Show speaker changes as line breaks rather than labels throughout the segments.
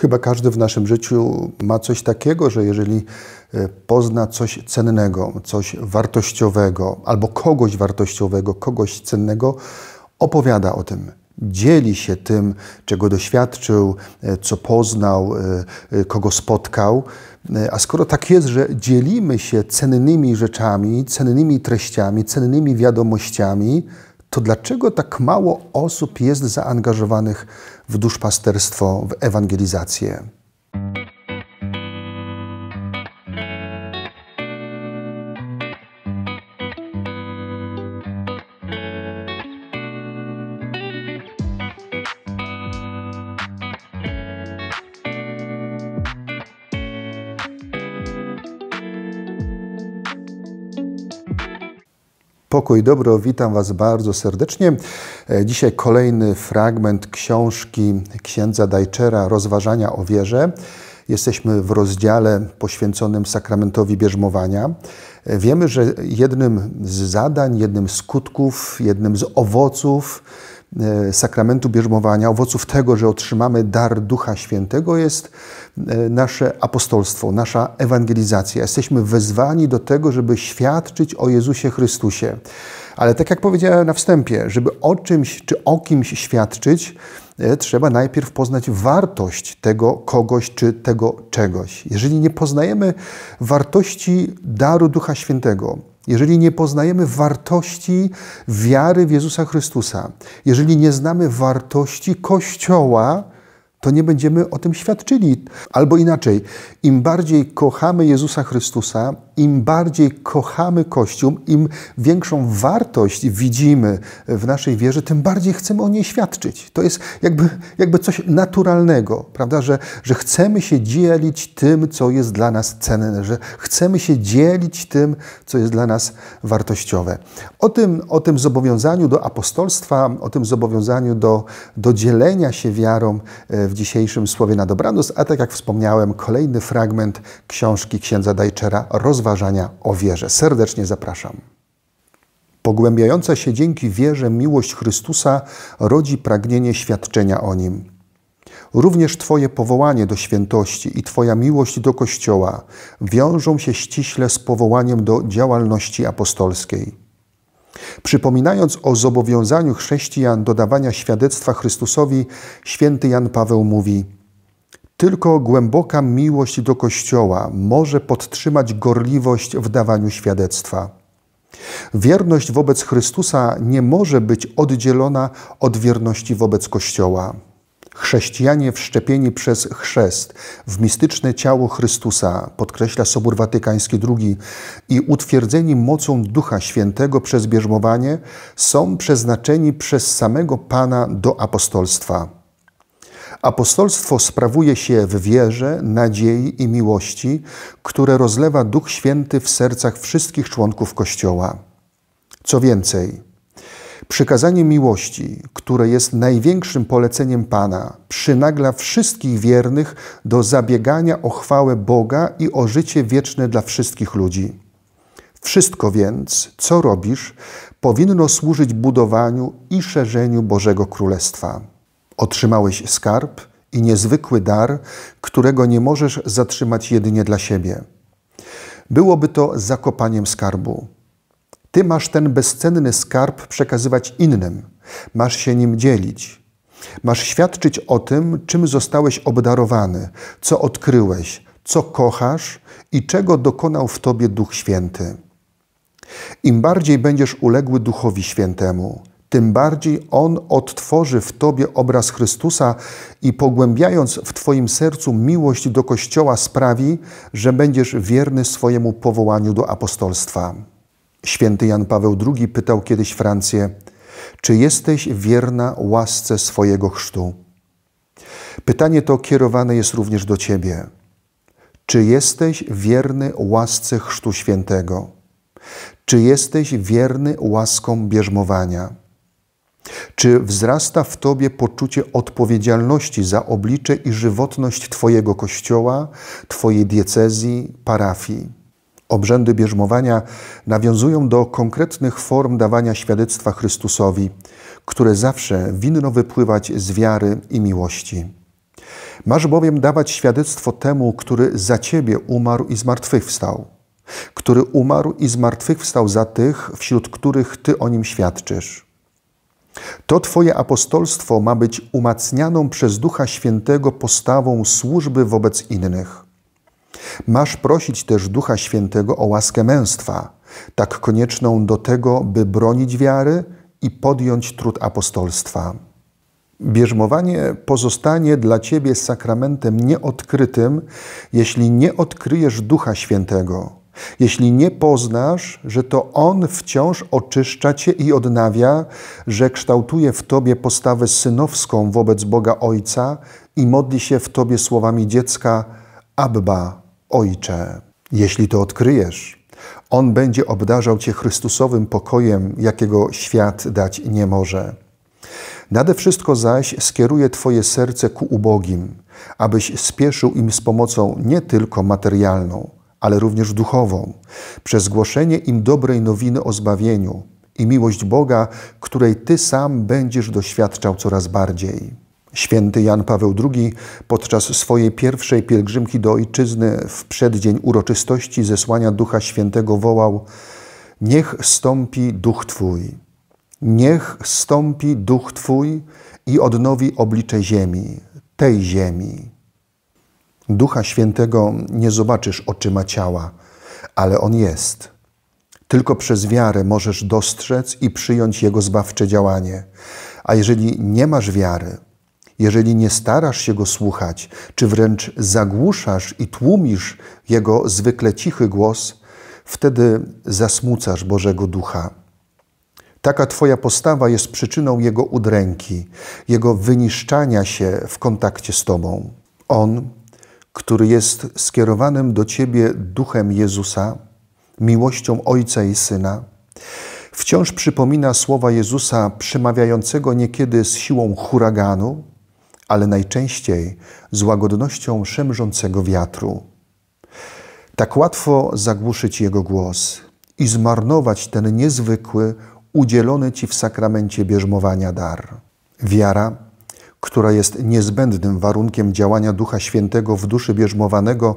Chyba każdy w naszym życiu ma coś takiego, że jeżeli e, pozna coś cennego, coś wartościowego, albo kogoś wartościowego, kogoś cennego, opowiada o tym. Dzieli się tym, czego doświadczył, e, co poznał, e, kogo spotkał. A skoro tak jest, że dzielimy się cennymi rzeczami, cennymi treściami, cennymi wiadomościami, to dlaczego tak mało osób jest zaangażowanych w w duszpasterstwo, w ewangelizację. pokój dobro. Witam Was bardzo serdecznie. E, dzisiaj kolejny fragment książki księdza Dajczera Rozważania o wierze. Jesteśmy w rozdziale poświęconym sakramentowi bierzmowania. E, wiemy, że jednym z zadań, jednym z skutków, jednym z owoców E, sakramentu bierzmowania, owoców tego, że otrzymamy dar Ducha Świętego, jest e, nasze apostolstwo, nasza ewangelizacja. Jesteśmy wezwani do tego, żeby świadczyć o Jezusie Chrystusie. Ale tak jak powiedziałem na wstępie, żeby o czymś czy o kimś świadczyć, e, trzeba najpierw poznać wartość tego kogoś czy tego czegoś. Jeżeli nie poznajemy wartości daru Ducha Świętego, jeżeli nie poznajemy wartości wiary w Jezusa Chrystusa, jeżeli nie znamy wartości Kościoła, to nie będziemy o tym świadczyli. Albo inaczej, im bardziej kochamy Jezusa Chrystusa, im bardziej kochamy Kościół, im większą wartość widzimy w naszej wierze, tym bardziej chcemy o niej świadczyć. To jest jakby, jakby coś naturalnego, prawda? Że, że chcemy się dzielić tym, co jest dla nas cenne, że chcemy się dzielić tym, co jest dla nas wartościowe. O tym, o tym zobowiązaniu do apostolstwa, o tym zobowiązaniu do, do dzielenia się wiarą e, w dzisiejszym Słowie na dobranoc, a tak jak wspomniałem, kolejny fragment książki księdza Dajczera, Rozwój rozważania o wierze. Serdecznie zapraszam. Pogłębiająca się dzięki wierze miłość Chrystusa rodzi pragnienie świadczenia o nim. Również Twoje powołanie do świętości i Twoja miłość do Kościoła wiążą się ściśle z powołaniem do działalności apostolskiej. Przypominając o zobowiązaniu chrześcijan do dawania świadectwa Chrystusowi, święty Jan Paweł mówi – tylko głęboka miłość do Kościoła może podtrzymać gorliwość w dawaniu świadectwa. Wierność wobec Chrystusa nie może być oddzielona od wierności wobec Kościoła. Chrześcijanie wszczepieni przez chrzest w mistyczne ciało Chrystusa, podkreśla Sobór Watykański II, i utwierdzeni mocą Ducha Świętego przez bierzmowanie, są przeznaczeni przez samego Pana do apostolstwa. Apostolstwo sprawuje się w wierze, nadziei i miłości, które rozlewa Duch Święty w sercach wszystkich członków Kościoła. Co więcej, przykazanie miłości, które jest największym poleceniem Pana, przynagla wszystkich wiernych do zabiegania o chwałę Boga i o życie wieczne dla wszystkich ludzi. Wszystko więc, co robisz, powinno służyć budowaniu i szerzeniu Bożego Królestwa. Otrzymałeś skarb i niezwykły dar, którego nie możesz zatrzymać jedynie dla siebie. Byłoby to zakopaniem skarbu. Ty masz ten bezcenny skarb przekazywać innym, masz się nim dzielić. Masz świadczyć o tym, czym zostałeś obdarowany, co odkryłeś, co kochasz i czego dokonał w tobie Duch Święty. Im bardziej będziesz uległy Duchowi Świętemu, tym bardziej On odtworzy w Tobie obraz Chrystusa i pogłębiając w Twoim sercu miłość do Kościoła sprawi, że będziesz wierny swojemu powołaniu do apostolstwa. Święty Jan Paweł II pytał kiedyś Francję, czy jesteś wierna łasce swojego chrztu? Pytanie to kierowane jest również do Ciebie. Czy jesteś wierny łasce Chrztu Świętego? Czy jesteś wierny łaskom bierzmowania? Czy wzrasta w Tobie poczucie odpowiedzialności za oblicze i żywotność Twojego kościoła, Twojej diecezji, parafii? Obrzędy bierzmowania nawiązują do konkretnych form dawania świadectwa Chrystusowi, które zawsze winno wypływać z wiary i miłości. Masz bowiem dawać świadectwo temu, który za Ciebie umarł i zmartwychwstał, który umarł i zmartwychwstał za tych, wśród których Ty o nim świadczysz. To Twoje apostolstwo ma być umacnianą przez Ducha Świętego postawą służby wobec innych. Masz prosić też Ducha Świętego o łaskę męstwa, tak konieczną do tego, by bronić wiary i podjąć trud apostolstwa. Bierzmowanie pozostanie dla Ciebie sakramentem nieodkrytym, jeśli nie odkryjesz Ducha Świętego. Jeśli nie poznasz, że to On wciąż oczyszcza Cię i odnawia, że kształtuje w Tobie postawę synowską wobec Boga Ojca i modli się w Tobie słowami dziecka Abba, Ojcze. Jeśli to odkryjesz, On będzie obdarzał Cię Chrystusowym pokojem, jakiego świat dać nie może. Nade wszystko zaś skieruje Twoje serce ku ubogim, abyś spieszył im z pomocą nie tylko materialną, ale również duchową, przez głoszenie im dobrej nowiny o zbawieniu i miłość Boga, której Ty sam będziesz doświadczał coraz bardziej. Święty Jan Paweł II podczas swojej pierwszej pielgrzymki do ojczyzny w przeddzień uroczystości zesłania Ducha Świętego wołał: Niech stąpi Duch Twój, niech stąpi Duch Twój i odnowi oblicze ziemi, tej ziemi. Ducha Świętego nie zobaczysz oczyma ciała, ale On jest. Tylko przez wiarę możesz dostrzec i przyjąć Jego zbawcze działanie. A jeżeli nie masz wiary, jeżeli nie starasz się Go słuchać, czy wręcz zagłuszasz i tłumisz Jego zwykle cichy głos, wtedy zasmucasz Bożego Ducha. Taka Twoja postawa jest przyczyną Jego udręki, Jego wyniszczania się w kontakcie z Tobą. On który jest skierowanym do Ciebie duchem Jezusa, miłością Ojca i Syna, wciąż przypomina słowa Jezusa przemawiającego niekiedy z siłą huraganu, ale najczęściej z łagodnością szemrzącego wiatru. Tak łatwo zagłuszyć Jego głos i zmarnować ten niezwykły, udzielony Ci w sakramencie bierzmowania dar. Wiara która jest niezbędnym warunkiem działania Ducha Świętego w duszy bierzmowanego,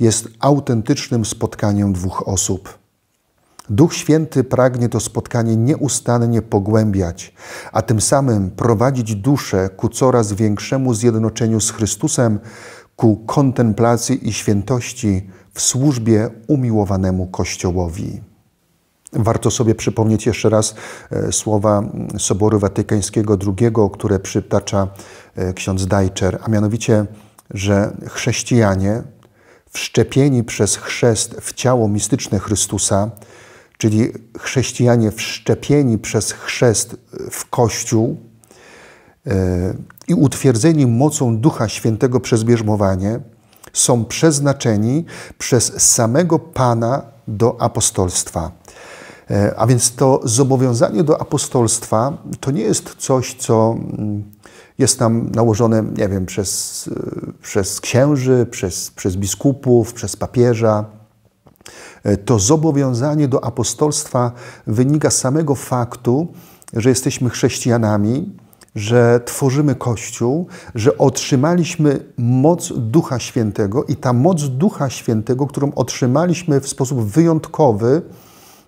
jest autentycznym spotkaniem dwóch osób. Duch Święty pragnie to spotkanie nieustannie pogłębiać, a tym samym prowadzić duszę ku coraz większemu zjednoczeniu z Chrystusem, ku kontemplacji i świętości w służbie umiłowanemu Kościołowi. Warto sobie przypomnieć jeszcze raz e, słowa Soboru Watykańskiego II, które przytacza e, ksiądz Dajczer, a mianowicie, że chrześcijanie wszczepieni przez chrzest w ciało mistyczne Chrystusa, czyli chrześcijanie wszczepieni przez chrzest w Kościół e, i utwierdzeni mocą Ducha Świętego przez bierzmowanie, są przeznaczeni przez samego Pana do apostolstwa. E, a więc to zobowiązanie do apostolstwa to nie jest coś, co mm, jest nam nałożone, nie wiem, przez, e, przez księży, przez, przez biskupów, przez papieża. E, to zobowiązanie do apostolstwa wynika z samego faktu, że jesteśmy chrześcijanami, że tworzymy Kościół, że otrzymaliśmy moc Ducha Świętego i ta moc Ducha Świętego, którą otrzymaliśmy w sposób wyjątkowy,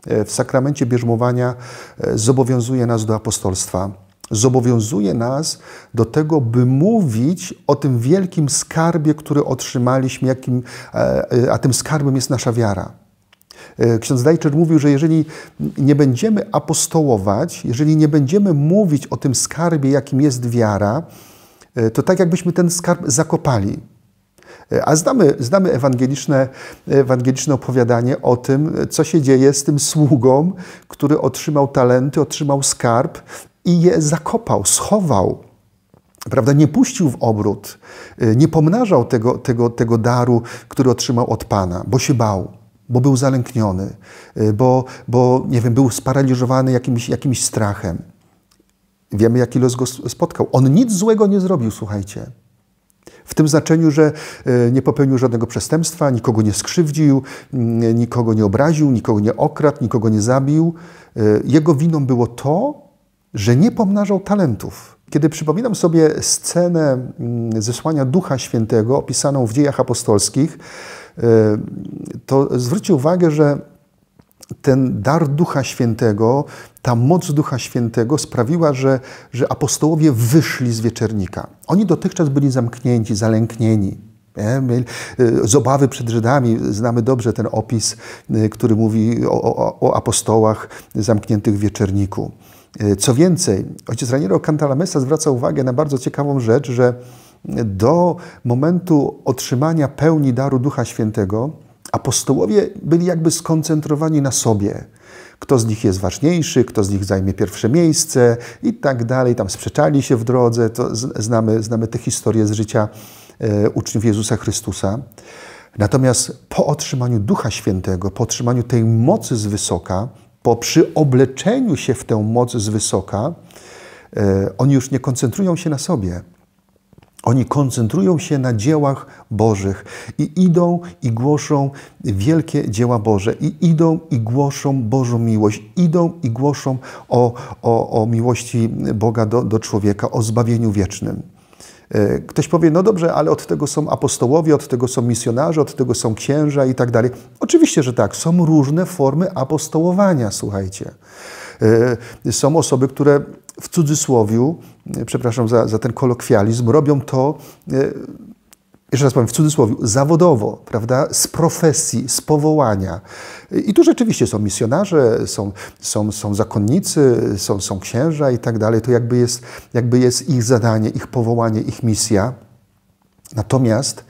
E, w sakramencie bierzmowania e, zobowiązuje nas do apostolstwa. Zobowiązuje nas do tego, by mówić o tym wielkim skarbie, który otrzymaliśmy, jakim, e, a tym skarbem jest nasza wiara. Ksiądz Dajczer mówił, że jeżeli nie będziemy apostołować, jeżeli nie będziemy mówić o tym skarbie, jakim jest wiara, to tak jakbyśmy ten skarb zakopali. A znamy, znamy ewangeliczne, ewangeliczne opowiadanie o tym, co się dzieje z tym sługą, który otrzymał talenty, otrzymał skarb i je zakopał, schował prawda, nie puścił w obrót, y, nie pomnażał tego, tego, tego daru, który otrzymał od Pana, bo się bał. Bo był zalękniony, y, bo, bo nie wiem, był sparaliżowany jakimś, jakimś strachem. Wiemy, jaki los go spotkał. On nic złego nie zrobił, słuchajcie. W tym znaczeniu, że e, nie popełnił żadnego przestępstwa, nikogo nie skrzywdził, mm, nikogo nie obraził, nikogo nie okradł, nikogo nie zabił. E, jego winą było to, że nie pomnażał talentów. Kiedy przypominam sobie scenę mm, zesłania Ducha Świętego opisaną w dziejach apostolskich, e, to zwróćcie uwagę, że ten dar Ducha Świętego ta moc Ducha Świętego sprawiła, że, że apostołowie wyszli z wieczernika. Oni dotychczas byli zamknięci, zalęknieni, y, z obawy przed Żydami znamy dobrze ten opis, y, który mówi o, o, o apostołach zamkniętych w wieczerniku. Y, co więcej, ojciec Raniero Cantalamessa zwraca uwagę na bardzo ciekawą rzecz, że do momentu otrzymania pełni daru Ducha Świętego apostołowie byli jakby skoncentrowani na sobie – kto z nich jest ważniejszy, kto z nich zajmie pierwsze miejsce i tak dalej. Tam sprzeczali się w drodze, to znamy, znamy te historie z życia e, uczniów Jezusa Chrystusa. Natomiast po otrzymaniu Ducha Świętego, po otrzymaniu tej mocy z wysoka, po przyobleczeniu się w tę moc z wysoka, e, oni już nie koncentrują się na sobie, oni koncentrują się na dziełach Bożych i idą i głoszą wielkie dzieła Boże, i idą i głoszą Bożą miłość, idą i głoszą o, o, o miłości Boga do, do człowieka, o zbawieniu wiecznym. E, ktoś powie, no dobrze, ale od tego są apostołowie, od tego są misjonarze, od tego są księża i tak dalej. Oczywiście, że tak, są różne formy apostołowania, słuchajcie. E, są osoby, które w cudzysłowiu, e, przepraszam za, za ten kolokwializm, robią to, e, jeszcze raz powiem, w cudzysłowie, zawodowo, prawda, z profesji, z powołania. E, I tu rzeczywiście są misjonarze, są, są, są zakonnicy, są, są księża i tak dalej. To jakby jest, jakby jest ich zadanie, ich powołanie, ich misja. Natomiast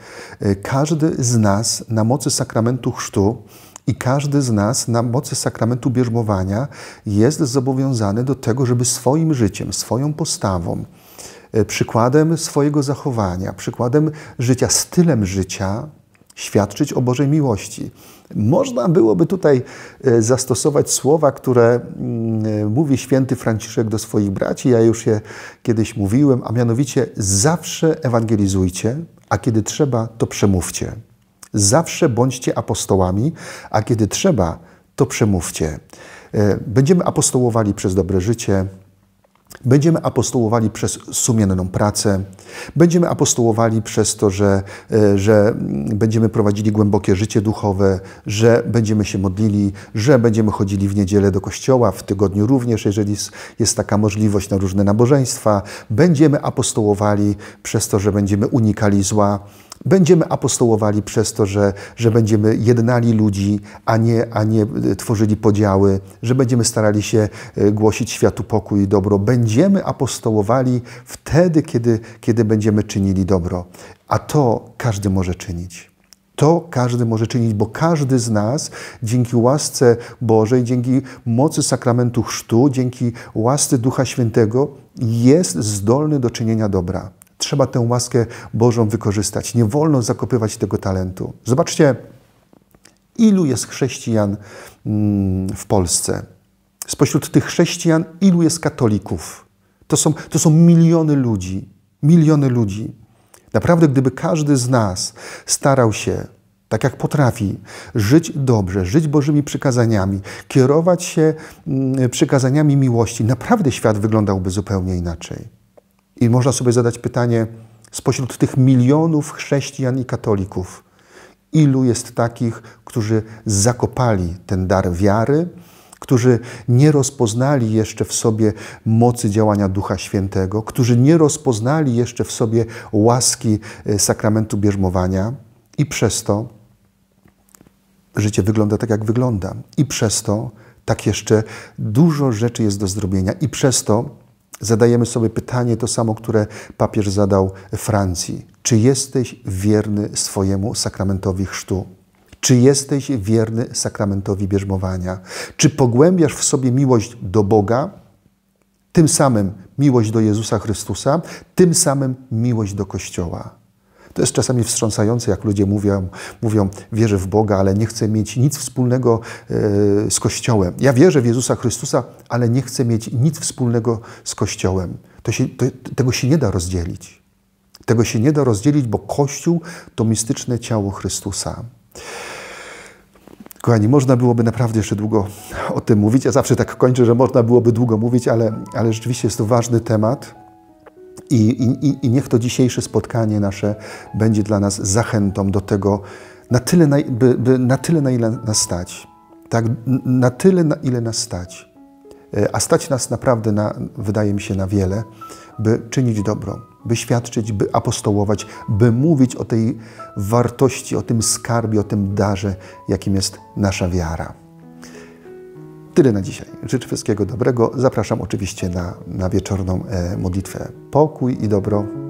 każdy z nas na mocy sakramentu chrztu, i każdy z nas na mocy sakramentu bierzmowania jest zobowiązany do tego, żeby swoim życiem, swoją postawą, e, przykładem swojego zachowania, przykładem życia, stylem życia świadczyć o Bożej miłości. Można byłoby tutaj e, zastosować słowa, które mm, e, mówi święty Franciszek do swoich braci, ja już je kiedyś mówiłem, a mianowicie zawsze ewangelizujcie, a kiedy trzeba, to przemówcie. Zawsze bądźcie apostołami, a kiedy trzeba, to przemówcie. E, będziemy apostołowali przez dobre życie, Będziemy apostołowali przez sumienną pracę, będziemy apostołowali przez to, że, e, że będziemy prowadzili głębokie życie duchowe, że będziemy się modlili, że będziemy chodzili w niedzielę do kościoła, w tygodniu również, jeżeli jest taka możliwość na różne nabożeństwa. Będziemy apostołowali przez to, że będziemy unikali zła, Będziemy apostołowali przez to, że, że będziemy jednali ludzi, a nie, a nie e, tworzyli podziały, że będziemy starali się e, głosić światu pokój i dobro. Będziemy apostołowali wtedy, kiedy, kiedy będziemy czynili dobro. A to każdy może czynić. To każdy może czynić, bo każdy z nas dzięki łasce Bożej, dzięki mocy sakramentu chrztu, dzięki łasce Ducha Świętego jest zdolny do czynienia dobra. Trzeba tę łaskę Bożą wykorzystać. Nie wolno zakopywać tego talentu. Zobaczcie, ilu jest chrześcijan mm, w Polsce. Spośród tych chrześcijan, ilu jest katolików? To są, to są miliony ludzi. Miliony ludzi. Naprawdę, gdyby każdy z nas starał się, tak jak potrafi, żyć dobrze, żyć Bożymi przykazaniami, kierować się mm, przykazaniami miłości, naprawdę świat wyglądałby zupełnie inaczej. I można sobie zadać pytanie, spośród tych milionów chrześcijan i katolików, ilu jest takich, którzy zakopali ten dar wiary, którzy nie rozpoznali jeszcze w sobie mocy działania Ducha Świętego, którzy nie rozpoznali jeszcze w sobie łaski e, sakramentu bierzmowania i przez to życie wygląda tak, jak wygląda. I przez to tak jeszcze dużo rzeczy jest do zrobienia i przez to zadajemy sobie pytanie to samo, które papież zadał Francji. Czy jesteś wierny swojemu sakramentowi chrztu? Czy jesteś wierny sakramentowi bierzmowania? Czy pogłębiasz w sobie miłość do Boga, tym samym miłość do Jezusa Chrystusa, tym samym miłość do Kościoła? To jest czasami wstrząsające, jak ludzie mówią, mówią wierzę w Boga, ale nie chcę mieć nic wspólnego e, z Kościołem. Ja wierzę w Jezusa Chrystusa, ale nie chcę mieć nic wspólnego z Kościołem. To się, to, tego się nie da rozdzielić. Tego się nie da rozdzielić, bo Kościół to mistyczne ciało Chrystusa. Kochani, można byłoby naprawdę jeszcze długo o tym mówić. Ja zawsze tak kończę, że można byłoby długo mówić, ale, ale rzeczywiście jest to ważny temat. I, i, I, niech to dzisiejsze spotkanie nasze będzie dla nas zachętą do tego, na tyle, na, by, by, na tyle na ile nas stać. Tak, na tyle, na ile nas stać. E, a stać nas naprawdę, na, wydaje mi się, na wiele, by czynić dobro, by świadczyć, by apostołować, by mówić o tej wartości, o tym skarbie, o tym darze, jakim jest nasza wiara tyle na dzisiaj. Życzę wszystkiego dobrego. Zapraszam oczywiście na, na wieczorną e, modlitwę. Pokój i dobro.